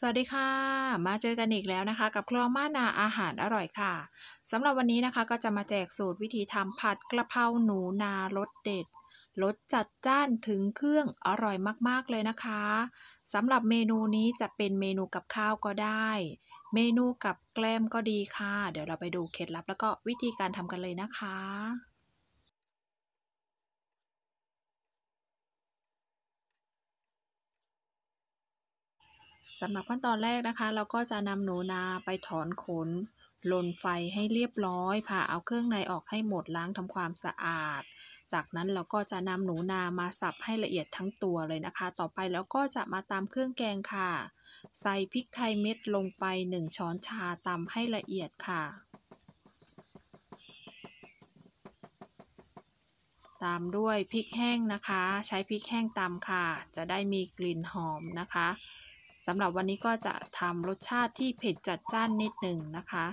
สวัสดีค่ะ มาเจอกันอีกแล้วนะคะ กับคลองม่านาอาหารอร่อยค่ะสำหรับวันนี้นะคะก็จะมาแจกสูตรวิธีทำผัดกระเพราหนูนารสเด็ดรสจัดจ้านถึงเครื่องอร่อยมากๆเลยนะคะสำหรับเมนูนี้จะเป็นเมนูกับข้าวก็ได้ เมนูกับแกล้มก็ดีค่ะ เดี๋ยวเราไปดูเคล็ดลับ แล้วก็วิธีการทำกันเลยนะคะสำหรับขั้นตอนแรกนะคะเราก็จะนำหนูนาไปถอนขน ลนไฟให้เรียบร้อยผ่าเอาเครื่องในออกให้หมดล้างทำความสะอาด จากนั้นเราก็จะนำหนูนามาสับให้ละเอียดทั้งตัวเลยนะคะ ต่อไป แล้วก็จะมาตามเครื่องแกงค่ะ ใส่พริกไทยเม็ดลงไป 1 ช้อนชาตำให้ละเอียดค่ะ ตามด้วยพริกแห้งนะคะ ใช้พริกแห้งตำค่ะ จะได้มีกลิ่นหอมนะคะสำหรับวันนี้ก็จะทำรสชาติที่เผ็ดจัดจ้านนิดหนึ่งนะคะ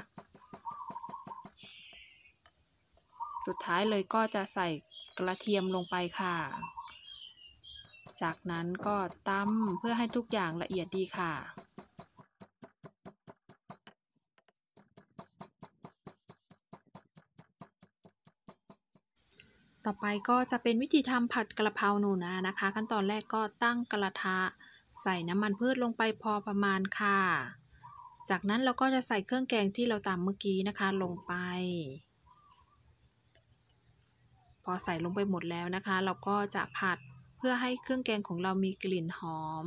สุดท้ายเลยก็จะใส่กระเทียมลงไปค่ะ จากนั้นก็ตำเพื่อให้ทุกอย่างละเอียดดีค่ะ ต่อไปก็จะเป็นวิธีทำผัดกระเพราหนูนานะคะ ขั้นตอนแรกก็ตั้งกระทะใส่น้ำมันพืชลงไปพอประมาณค่ะ จากนั้นเราก็จะใส่เครื่องแกงที่เราตำเมื่อกี้นะคะลงไป พอใส่ลงไปหมดแล้วนะคะ เราก็จะผัดเพื่อให้เครื่องแกงของเรามีกลิ่นหอม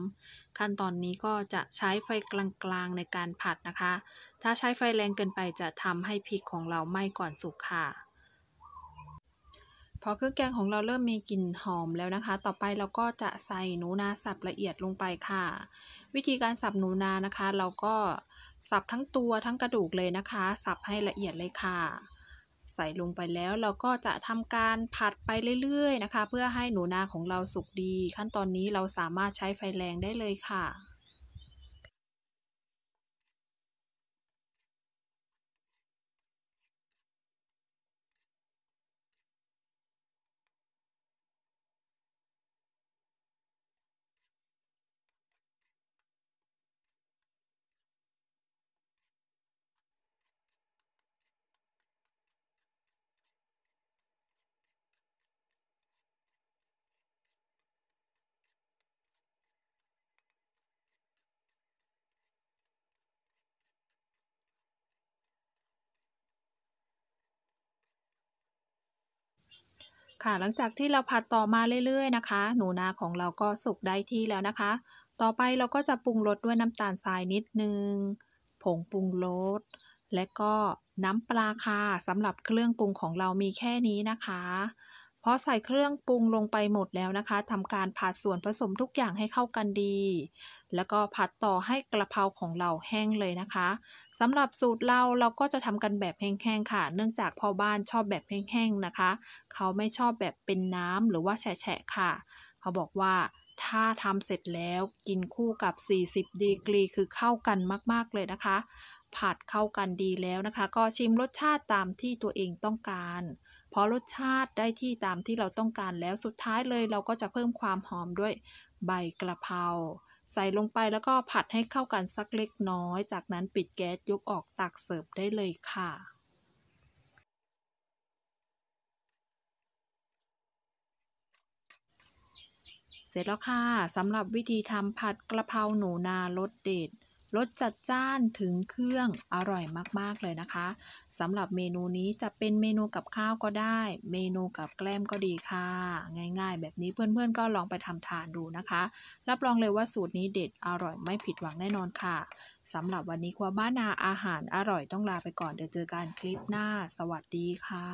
ขั้นตอนนี้ก็จะใช้ไฟกลางๆในการผัดนะคะ ถ้าใช้ไฟแรงเกินไปจะทำให้พริกของเราไหม้ก่อนสุกค่ะพอเครื่องแกงของเราเริ่มมีกลิ่นหอมแล้วนะคะ ต่อไปเราก็จะใส่หนูนาสับละเอียดลงไปค่ะ วิธีการสับหนูนานะคะ เราก็สับทั้งตัวทั้งกระดูกเลยนะคะ สับให้ละเอียดเลยค่ะ ใส่ลงไปแล้วเราก็จะทำการผัดไปเรื่อยๆนะคะ เพื่อให้หนูนาของเราสุกดี ขั้นตอนนี้เราสามารถใช้ไฟแรงได้เลยค่ะค่ะ หลังจากที่เราผัดต่อมาเรื่อยๆนะคะ หนูนาของเราก็สุกได้ที่แล้วนะคะ ต่อไปเราก็จะปรุงรสด้วยน้ำตาลทรายนิดนึง ผงปรุงรสและก็น้ำปลาค่ะสำหรับเครื่องปรุงของเรามีแค่นี้นะคะพอใส่เครื่องปรุงลงไปหมดแล้วนะคะทำการผัดส่วนผสมทุกอย่างให้เข้ากันดี แล้วก็ผัดต่อให้กระเพราของเราแห้งเลยนะคะสำหรับสูตรเราเราก็จะทำกันแบบแห้งๆค่ะ เนื่องจากพ่อบ้านชอบแบบแห้งๆนะคะ เขาไม่ชอบแบบเป็นน้ำหรือว่าแฉะๆค่ะ เขาบอกว่าถ้าทำเสร็จแล้วกินคู่กับ40ดีกรีคือเข้ากันมาก ๆเลยนะคะผัดเข้ากันดีแล้วนะคะ ก็ชิมรสชาติตามที่ตัวเองต้องการพอรสชาติได้ที่ตามที่เราต้องการแล้วสุดท้ายเลยเราก็จะเพิ่มความ หอมด้วยใบกระเพราใส่ลงไปแล้วก็ผัดให้เข้ากันสักเล็กน้อย จากนั้นปิดแก๊สยกออกตักเสิร์ฟได้เลยค่ะ เสร็จแล้วค่ะสำหรับวิธีทำผัดกระเพราหนูนารสเด็ดรสจัดจ้านถึงเครื่องอร่อยมากๆเลยนะคะสำหรับเมนูนี้จะเป็นเมนูกับข้าวก็ได้ เมนูกับแกล้มก็ดีค่ะ ง่ายๆ แบบนี้เพื่อนๆก็ลองไปทำทานดูนะคะ รับรองเลยว่าสูตรนี้เด็ดอร่อยไม่ผิดหวังแน่นอนค่ะสำหรับวันนี้ครัวบ้านนาอาหารอร่อยต้องลาไปก่อนเดี๋ยวเจอกันคลิปหน้า สวัสดีค่ะ